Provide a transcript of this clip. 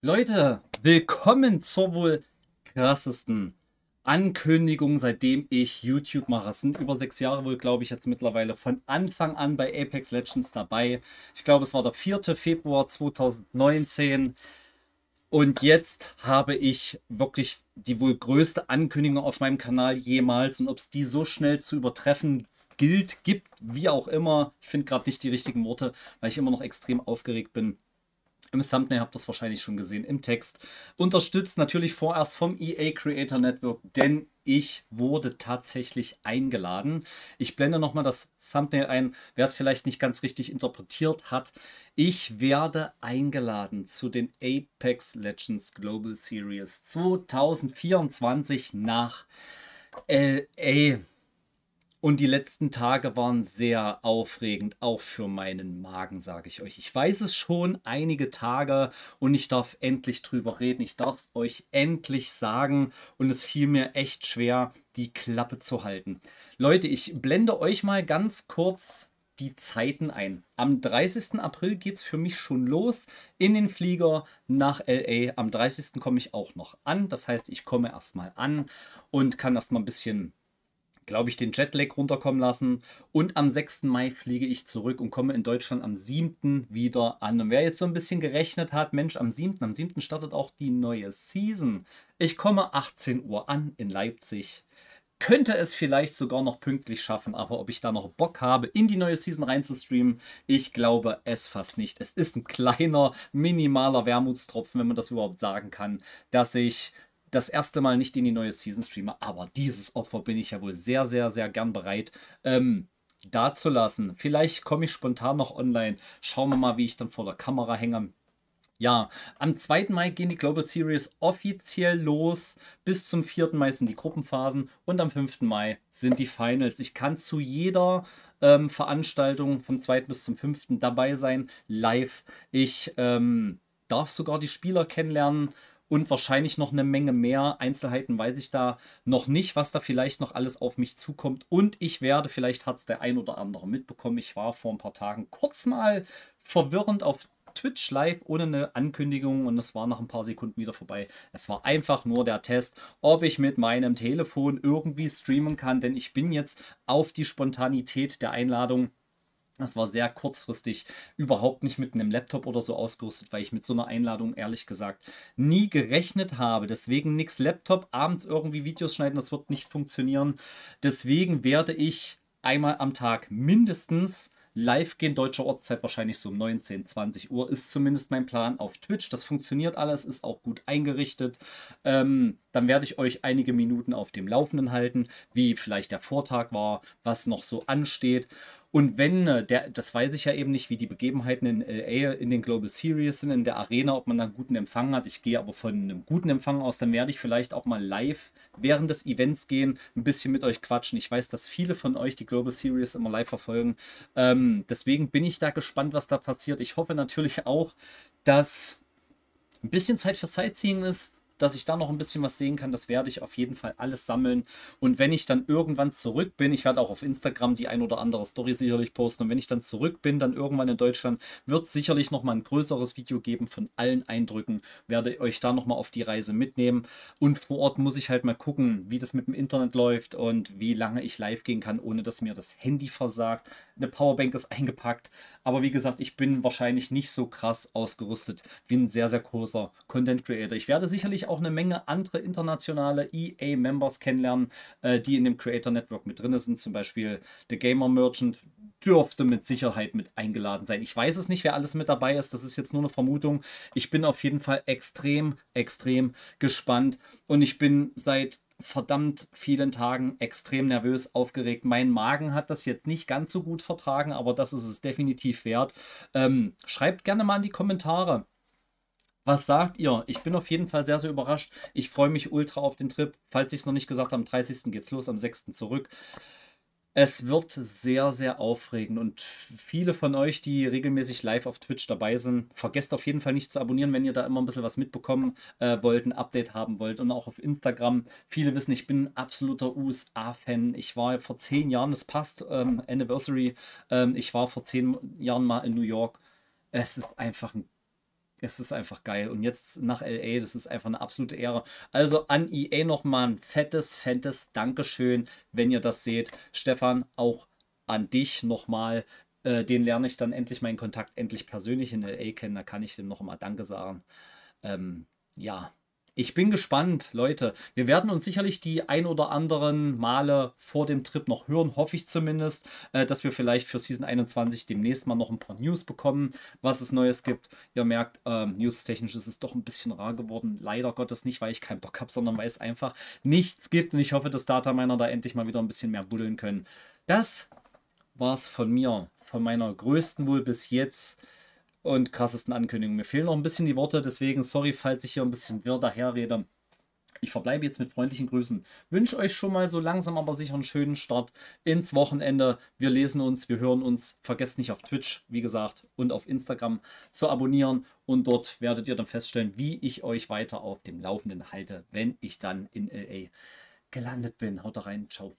Leute, willkommen zur wohl krassesten Ankündigung, seitdem ich YouTube mache. Es sind über sechs Jahre wohl, glaube ich, jetzt mittlerweile von Anfang an bei Apex Legends dabei. Ich glaube, es war der 4. Februar 2019. Und jetzt habe ich wirklich die wohl größte Ankündigung auf meinem Kanal jemals. Und ob es die so schnell zu übertreffen gilt, gibt, wie auch immer. Ich finde gerade nicht die richtigen Worte, weil ich immer noch extrem aufgeregt bin im Thumbnail habt ihr es wahrscheinlich schon gesehen, im Text. Unterstützt natürlich vorerst vom EA Creator Network, denn ich wurde tatsächlich eingeladen. Ich blende nochmal das Thumbnail ein, wer es vielleicht nicht ganz richtig interpretiert hat. Ich werde eingeladen zu den Apex Legends Global Series 2024 nach LA. Und die letzten Tage waren sehr aufregend, auch für meinen Magen, sage ich euch. Ich weiß es schon, einige Tage und ich darf endlich drüber reden. Ich darf es euch endlich sagen und es fiel mir echt schwer, die Klappe zu halten. Leute, ich blende euch mal ganz kurz die Zeiten ein. Am 30. April geht es für mich schon los in den Flieger nach LA. Am 30. komme ich auch noch an. Das heißt, ich komme erstmal an und kann erstmal ein bisschen glaube ich, den Jetlag runterkommen lassen. Und am 6. Mai fliege ich zurück und komme in Deutschland am 7. wieder an. Und wer jetzt so ein bisschen gerechnet hat, Mensch, am 7. Am 7. startet auch die neue Season. Ich komme 18 Uhr an in Leipzig. Könnte es vielleicht sogar noch pünktlich schaffen, aber ob ich da noch Bock habe, in die neue Season reinzustreamen, ich glaube es fast nicht. Es ist ein kleiner, minimaler Wermutstropfen, wenn man das überhaupt sagen kann, dass ich das erste Mal nicht in die neue Season streame, aber dieses Opfer bin ich ja wohl sehr, sehr, sehr gern bereit. Ähm, lassen. Vielleicht komme ich spontan noch online. Schauen wir mal, wie ich dann vor der Kamera hänge. Ja, am 2. Mai gehen die Global Series offiziell los. Bis zum 4. Mai sind die Gruppenphasen und am 5. Mai sind die Finals. Ich kann zu jeder ähm, Veranstaltung vom 2. bis zum 5. dabei sein, live. Ich ähm, darf sogar die Spieler kennenlernen und wahrscheinlich noch eine Menge mehr. Einzelheiten weiß ich da noch nicht, was da vielleicht noch alles auf mich zukommt. Und ich werde, vielleicht hat es der ein oder andere mitbekommen, ich war vor ein paar Tagen kurz mal verwirrend auf Twitch live ohne eine Ankündigung und es war nach ein paar Sekunden wieder vorbei. Es war einfach nur der Test, ob ich mit meinem Telefon irgendwie streamen kann, denn ich bin jetzt auf die Spontanität der Einladung das war sehr kurzfristig, überhaupt nicht mit einem Laptop oder so ausgerüstet, weil ich mit so einer Einladung ehrlich gesagt nie gerechnet habe. Deswegen nix Laptop, abends irgendwie Videos schneiden, das wird nicht funktionieren. Deswegen werde ich einmal am Tag mindestens live gehen. deutscher Ortszeit wahrscheinlich so um 19, 20 Uhr ist zumindest mein Plan auf Twitch. Das funktioniert alles, ist auch gut eingerichtet. Ähm, dann werde ich euch einige Minuten auf dem Laufenden halten, wie vielleicht der Vortag war, was noch so ansteht. Und wenn, äh, der, das weiß ich ja eben nicht, wie die Begebenheiten in LA äh, in den Global Series sind, in der Arena, ob man da einen guten Empfang hat. Ich gehe aber von einem guten Empfang aus, dann werde ich vielleicht auch mal live während des Events gehen, ein bisschen mit euch quatschen. Ich weiß, dass viele von euch die Global Series immer live verfolgen. Ähm, deswegen bin ich da gespannt, was da passiert. Ich hoffe natürlich auch, dass ein bisschen Zeit für Sightseeing ist dass ich da noch ein bisschen was sehen kann, das werde ich auf jeden Fall alles sammeln. Und wenn ich dann irgendwann zurück bin, ich werde auch auf Instagram die ein oder andere Story sicherlich posten. Und wenn ich dann zurück bin, dann irgendwann in Deutschland, wird es sicherlich nochmal ein größeres Video geben von allen Eindrücken. Werde euch da nochmal auf die Reise mitnehmen. Und vor Ort muss ich halt mal gucken, wie das mit dem Internet läuft und wie lange ich live gehen kann, ohne dass mir das Handy versagt. Eine Powerbank ist eingepackt. Aber wie gesagt, ich bin wahrscheinlich nicht so krass ausgerüstet wie ein sehr, sehr großer Content Creator. Ich werde sicherlich auch eine Menge andere internationale EA-Members kennenlernen, äh, die in dem Creator Network mit drin sind. Zum Beispiel The Gamer Merchant dürfte mit Sicherheit mit eingeladen sein. Ich weiß es nicht, wer alles mit dabei ist. Das ist jetzt nur eine Vermutung. Ich bin auf jeden Fall extrem, extrem gespannt. Und ich bin seit verdammt vielen Tagen extrem nervös, aufgeregt. Mein Magen hat das jetzt nicht ganz so gut vertragen, aber das ist es definitiv wert. Ähm, schreibt gerne mal in die Kommentare. Was sagt ihr? Ich bin auf jeden Fall sehr, sehr überrascht. Ich freue mich ultra auf den Trip. Falls ich es noch nicht gesagt habe, am 30. geht's los, am 6. zurück. Es wird sehr, sehr aufregend und viele von euch, die regelmäßig live auf Twitch dabei sind, vergesst auf jeden Fall nicht zu abonnieren, wenn ihr da immer ein bisschen was mitbekommen äh, wollt, ein Update haben wollt und auch auf Instagram. Viele wissen, ich bin ein absoluter USA-Fan. Ich war vor zehn Jahren, das passt, ähm, Anniversary, ähm, ich war vor zehn Jahren mal in New York. Es ist einfach ein es ist einfach geil. Und jetzt nach LA, das ist einfach eine absolute Ehre. Also an EA nochmal ein fettes, fettes Dankeschön, wenn ihr das seht. Stefan, auch an dich nochmal. Äh, den lerne ich dann endlich meinen Kontakt endlich persönlich in LA kennen. Da kann ich dem nochmal Danke sagen. Ähm, ja, ich bin gespannt, Leute. Wir werden uns sicherlich die ein oder anderen Male vor dem Trip noch hören, hoffe ich zumindest, äh, dass wir vielleicht für Season 21 demnächst mal noch ein paar News bekommen, was es Neues gibt. Ihr merkt, ähm, news-technisch ist es doch ein bisschen rar geworden. Leider Gottes nicht, weil ich keinen Bock habe, sondern weil es einfach nichts gibt. Und ich hoffe, dass Dataminer da endlich mal wieder ein bisschen mehr buddeln können. Das war's von mir, von meiner größten wohl bis jetzt und krassesten Ankündigungen. Mir fehlen noch ein bisschen die Worte, deswegen sorry, falls ich hier ein bisschen wirr daherrede. Ich verbleibe jetzt mit freundlichen Grüßen. Wünsche euch schon mal so langsam aber sicher einen schönen Start ins Wochenende. Wir lesen uns, wir hören uns. Vergesst nicht auf Twitch, wie gesagt, und auf Instagram zu abonnieren. Und dort werdet ihr dann feststellen, wie ich euch weiter auf dem Laufenden halte, wenn ich dann in LA gelandet bin. Haut rein, ciao.